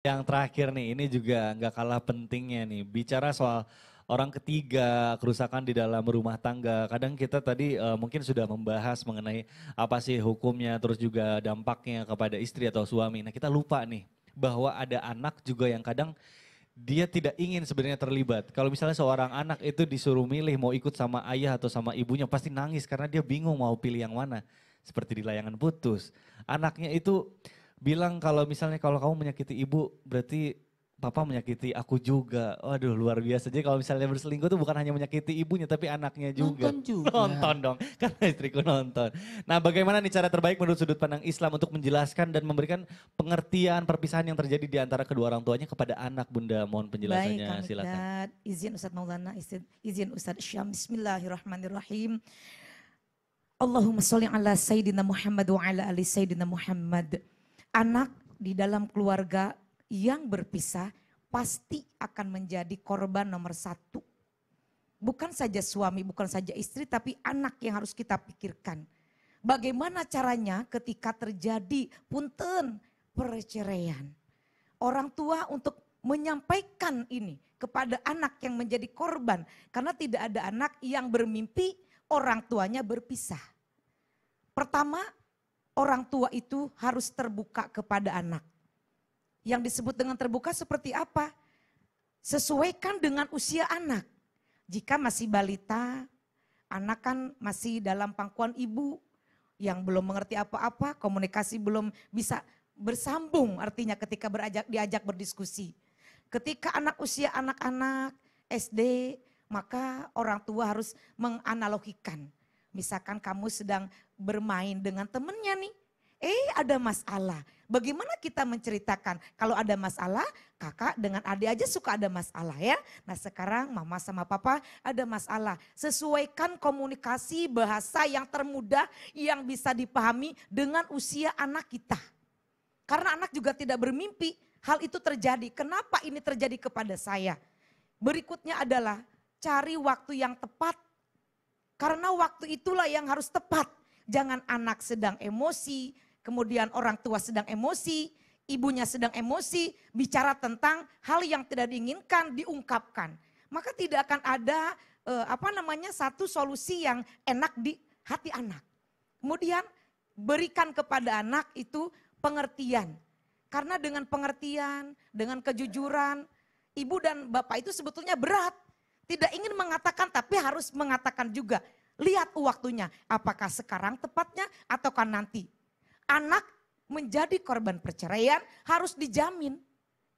Yang terakhir nih, ini juga nggak kalah pentingnya nih, bicara soal orang ketiga, kerusakan di dalam rumah tangga. Kadang kita tadi uh, mungkin sudah membahas mengenai apa sih hukumnya, terus juga dampaknya kepada istri atau suami. Nah kita lupa nih, bahwa ada anak juga yang kadang dia tidak ingin sebenarnya terlibat. Kalau misalnya seorang anak itu disuruh milih mau ikut sama ayah atau sama ibunya, pasti nangis karena dia bingung mau pilih yang mana. Seperti di layangan putus. Anaknya itu bilang kalau misalnya kalau kamu menyakiti ibu berarti papa menyakiti aku juga. Waduh luar biasa. Jadi kalau misalnya berselingkuh itu bukan hanya menyakiti ibunya tapi anaknya juga. Nonton juga. Nonton dong. Karena istriku nonton. Nah bagaimana nih cara terbaik menurut sudut pandang Islam untuk menjelaskan dan memberikan pengertian perpisahan yang terjadi di antara kedua orang tuanya kepada anak bunda. Mohon penjelasannya Baik, silakan. Baik izin Ustaz Maulana, izin, izin Ustaz Syam. Bismillahirrahmanirrahim. Allahumma sholli ala Sayyidina Muhammad wa ala ali Sayyidina Muhammad anak di dalam keluarga yang berpisah pasti akan menjadi korban nomor satu. Bukan saja suami, bukan saja istri, tapi anak yang harus kita pikirkan. Bagaimana caranya ketika terjadi punten perceraian. Orang tua untuk menyampaikan ini kepada anak yang menjadi korban. Karena tidak ada anak yang bermimpi orang tuanya berpisah. Pertama orang tua itu harus terbuka kepada anak. Yang disebut dengan terbuka seperti apa? Sesuaikan dengan usia anak. Jika masih balita, anak kan masih dalam pangkuan ibu yang belum mengerti apa-apa, komunikasi belum bisa bersambung artinya ketika berajak, diajak berdiskusi. Ketika anak usia anak-anak SD, maka orang tua harus menganalogikan Misalkan kamu sedang bermain dengan temennya nih. Eh ada masalah. Bagaimana kita menceritakan? Kalau ada masalah, kakak dengan adik aja suka ada masalah ya. Nah sekarang mama sama papa ada masalah. Sesuaikan komunikasi bahasa yang termudah yang bisa dipahami dengan usia anak kita. Karena anak juga tidak bermimpi hal itu terjadi. Kenapa ini terjadi kepada saya? Berikutnya adalah cari waktu yang tepat karena waktu itulah yang harus tepat. Jangan anak sedang emosi, kemudian orang tua sedang emosi, ibunya sedang emosi, bicara tentang hal yang tidak diinginkan diungkapkan. Maka tidak akan ada eh, apa namanya satu solusi yang enak di hati anak. Kemudian berikan kepada anak itu pengertian. Karena dengan pengertian, dengan kejujuran, ibu dan bapak itu sebetulnya berat. Tidak ingin mengatakan tapi harus mengatakan juga. Lihat waktunya, apakah sekarang tepatnya ataukah nanti. Anak menjadi korban perceraian harus dijamin.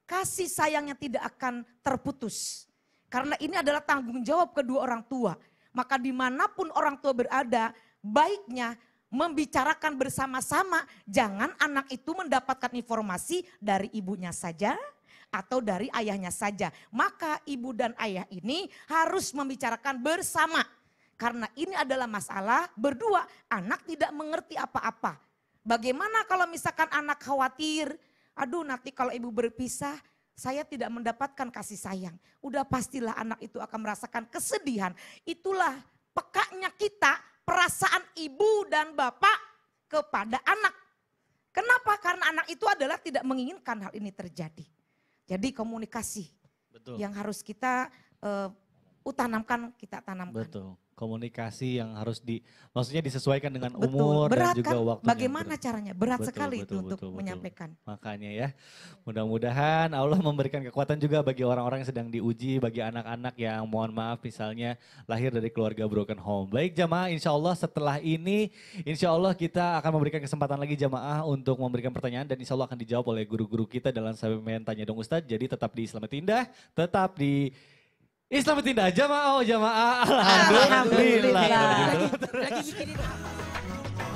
Kasih sayangnya tidak akan terputus. Karena ini adalah tanggung jawab kedua orang tua. Maka dimanapun orang tua berada, baiknya membicarakan bersama-sama. Jangan anak itu mendapatkan informasi dari ibunya saja, atau dari ayahnya saja. Maka ibu dan ayah ini harus membicarakan bersama. Karena ini adalah masalah berdua, anak tidak mengerti apa-apa. Bagaimana kalau misalkan anak khawatir, aduh nanti kalau ibu berpisah, saya tidak mendapatkan kasih sayang. Udah pastilah anak itu akan merasakan kesedihan. Itulah pekaknya kita perasaan ibu dan bapak kepada anak. Kenapa? Karena anak itu adalah tidak menginginkan hal ini terjadi. Jadi komunikasi Betul. yang harus kita uh, utanamkan kita tanamkan. Betul. Komunikasi yang harus di maksudnya disesuaikan dengan betul. umur berat, dan juga kan? waktu. Bagaimana berat. caranya? Berat betul, sekali betul, itu betul, untuk betul. menyampaikan. Makanya ya. Mudah-mudahan Allah memberikan kekuatan juga bagi orang-orang yang sedang diuji, bagi anak-anak yang mohon maaf misalnya lahir dari keluarga broken home. Baik jamaah, insya Allah setelah ini insya Allah kita akan memberikan kesempatan lagi jamaah untuk memberikan pertanyaan dan insya Allah akan dijawab oleh guru-guru kita dalam segmen Tanya Dong Ustadz. Jadi tetap di Islamet Indah, tetap di Islam aja oh jamaah. Alhamdulillah. Alhamdulillah.